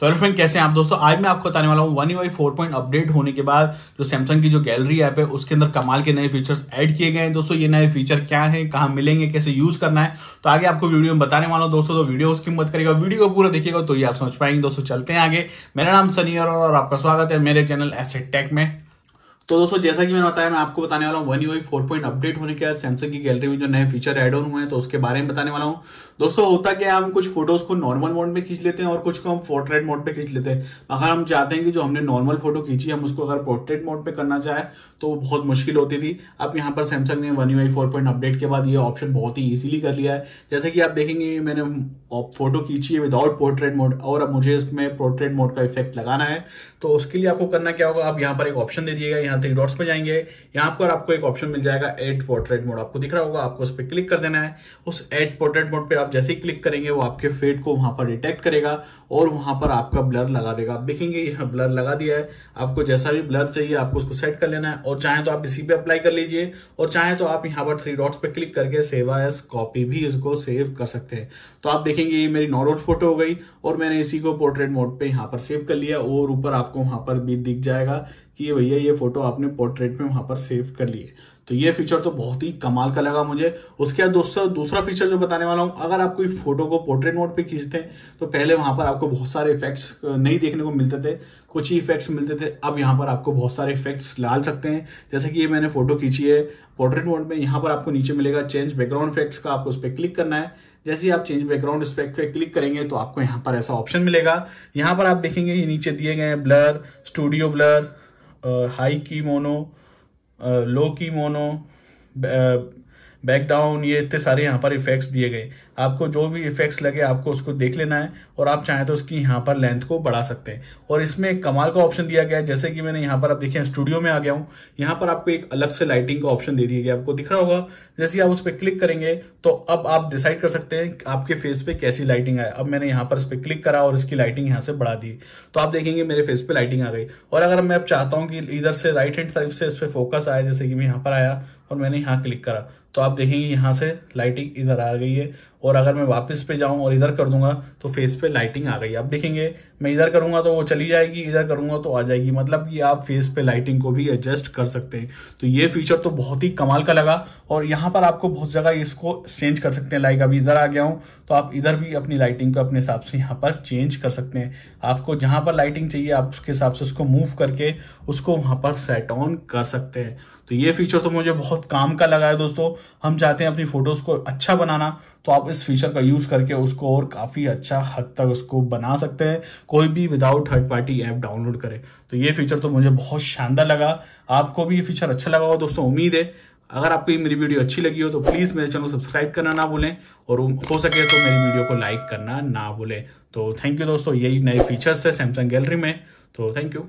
तो hello friend कैसे हैं आप दोस्तों आज मैं आपको बताने वाला हूँ One UI four point update होने के बाद जो सैमसंग की जो गैलरी ऐप है उसके अंदर कमाल के नए फीचर्स ऐड किए गए हैं दोस्तों ये नए फीचर क्या है कहाँ मिलेंगे कैसे यूज करना है तो आगे आपको वीडियो में बताने वाला हूँ दोस्तों तो वीडियो उसकी मत करेगा वीडियो को पूरा देखिएगा तो ये आप समझ पाएंगे दोस्तों चलते हैं आगे मेरा नाम सनी और आपका स्वागत है मेरे चैनल एसेट टेक में तो दोस्तों जैसा कि मैंने बताया मैं आपको बताने वाला हूँ One UI four point update होने के बाद सैमसंग की गैलरी में जो नए फीचर एड ऑन हुए हैं तो उसके बारे में बताने वाला हूँ दोस्तों होता क्या हम कुछ फोटोज को नॉर्मल मोड में खींच लेते हैं और कुछ को हम पोर्ट्रेट मोड पे खींच लेते हैं अगर हम चाहते हैं कि जो हमने नॉर्मल फोटो खींची हम उसको अगर पोर्ट्रेट मोड पे करना चाहे तो बहुत मुश्किल होती थी अब यहाँ पर सैमसंग ने One UI four point update के बाद ये ऑप्शन बहुत ही ईजिली कर लिया है जैसे कि आप देखेंगे मैंने फोटो खींची है विदाउट पोर्ट्रेट मोड और अब मुझे इसमें पोर्ट्रेट मोड का इफेक्ट लगाना है तो उसके लिए आपको करना क्या होगा आप यहाँ पर एक ऑप्शन दे दिएगा यहाँ यहाँ थ्री डॉट्स पे जाएंगे यहाँ पर आपको एक ऑप्शन मिल जाएगा एड पोर्ट्रेट मोड आपको दिख रहा होगा आपको उस पर क्लिक कर देना है उस एड पोर्ट्रेट मोड पे आप जैसे ही क्लिक करेंगे वो आपके फेड को वहां पर डिटेक्ट करेगा और वहां पर आपका ब्लर लगा देगा आप देखेंगे यह ब्लर लगा दिया है आपको जैसा भी ब्लर चाहिए आपको उसको सेट कर लेना है और चाहे तो आप इसी पे अप्लाई कर लीजिए और चाहे तो आप यहाँ पर थ्री डॉट्स पे क्लिक करके सेवा एस कॉपी भी इसको सेव कर सकते हैं तो आप देखेंगे ये मेरी नॉर्मल फोटो हो गई और मैंने इसी को पोर्ट्रेट मोड पे यहाँ पर सेव कर लिया और ऊपर आपको वहां पर भी दिख जाएगा कि ये भैया ये फोटो आपने पोर्ट्रेट में वहां पर सेव कर लिए तो ये फीचर तो बहुत ही कमाल का लगा मुझे उसके बाद दोस्तों दूसरा फीचर जो बताने वाला हूँ अगर आप कोई फोटो को पोर्ट्रेट मोड पे खींचते हैं तो पहले वहां पर आपको बहुत सारे इफेक्ट्स नहीं देखने को मिलते थे कुछ ही इफेक्ट्स मिलते थे अब यहाँ पर आपको बहुत सारे इफेक्ट्स डाल सकते हैं जैसे कि ये मैंने फोटो खींची है पोर्ट्रेट मोड में यहाँ पर आपको नीचे मिलेगा चेंज बैकग्राउंड इफेक्ट्स का आपको उस पर क्लिक करना है जैसे ही आप चेंज बैकग्राउंड इफेक्ट पे क्लिक करेंगे तो आपको यहाँ पर ऐसा ऑप्शन मिलेगा यहाँ पर आप देखेंगे ये नीचे दिए गए blur studio blur high key mono low key mono back down ये इतने सारे यहाँ पर इफेक्ट्स दिए गए आपको जो भी इफेक्ट्स लगे आपको उसको देख लेना है और आप चाहें तो उसकी यहाँ पर लेंथ को बढ़ा सकते हैं और इसमें एक कमाल का ऑप्शन दिया गया है जैसे कि मैंने यहाँ पर आप देखें स्टूडियो में आ गया हूँ यहाँ पर आपको एक अलग से लाइटिंग का ऑप्शन दे दिया गया आपको दिख रहा होगा जैसे आप उस पर क्लिक करेंगे तो अब आप डिसाइड कर सकते हैं आपके फेस पे कैसी लाइटिंग आए अब मैंने यहाँ पर इस पर क्लिक करा और इसकी लाइटिंग यहाँ से बढ़ा दी तो आप देखेंगे मेरे फेस पे लाइटिंग आ गई और अगर मैं अब चाहता हूँ कि इधर से राइट हैंड साइड से इस पर फोकस आया जैसे कि मैं यहाँ पर आया और मैंने यहाँ क्लिक करा तो आप देखेंगे यहाँ से लाइटिंग इधर आ गई है और अगर मैं वापस पे जाऊं और इधर कर दूंगा तो फेस पे लाइटिंग आ गई आप देखेंगे मैं इधर करूंगा तो वो चली जाएगी इधर करूंगा तो आ जाएगी मतलब कि आप फेस पे लाइटिंग को भी एडजस्ट कर सकते हैं तो ये फीचर तो बहुत ही कमाल का लगा और यहाँ पर आपको बहुत जगह इसको चेंज कर सकते हैं लाइक अभी इधर आ गया हूँ तो आप इधर भी अपनी लाइटिंग को अपने हिसाब से यहाँ पर चेंज कर सकते हैं आपको जहाँ पर लाइटिंग चाहिए आप उसके हिसाब से उसको मूव करके उसको वहाँ पर सेट ऑन कर सकते हैं तो ये फीचर तो मुझे बहुत काम का लगा है दोस्तों हम चाहते हैं अपनी फोटोज़ को अच्छा बनाना तो आप इस फीचर का यूज करके उसको और काफी अच्छा हद तक उसको बना सकते हैं कोई भी without third party app download करे तो ये फीचर तो मुझे बहुत शानदार लगा आपको भी ये फीचर अच्छा लगा हो दोस्तों उम्मीद है अगर आपको ये मेरी वीडियो अच्छी लगी हो तो प्लीज़ मेरे चैनल को सब्सक्राइब करना ना भूलें और हो सके तो मेरी वीडियो को लाइक करना ना भूलें तो थैंक यू दोस्तों यही नए फीचर्स है सैमसंग गैलरी में तो थैंक यू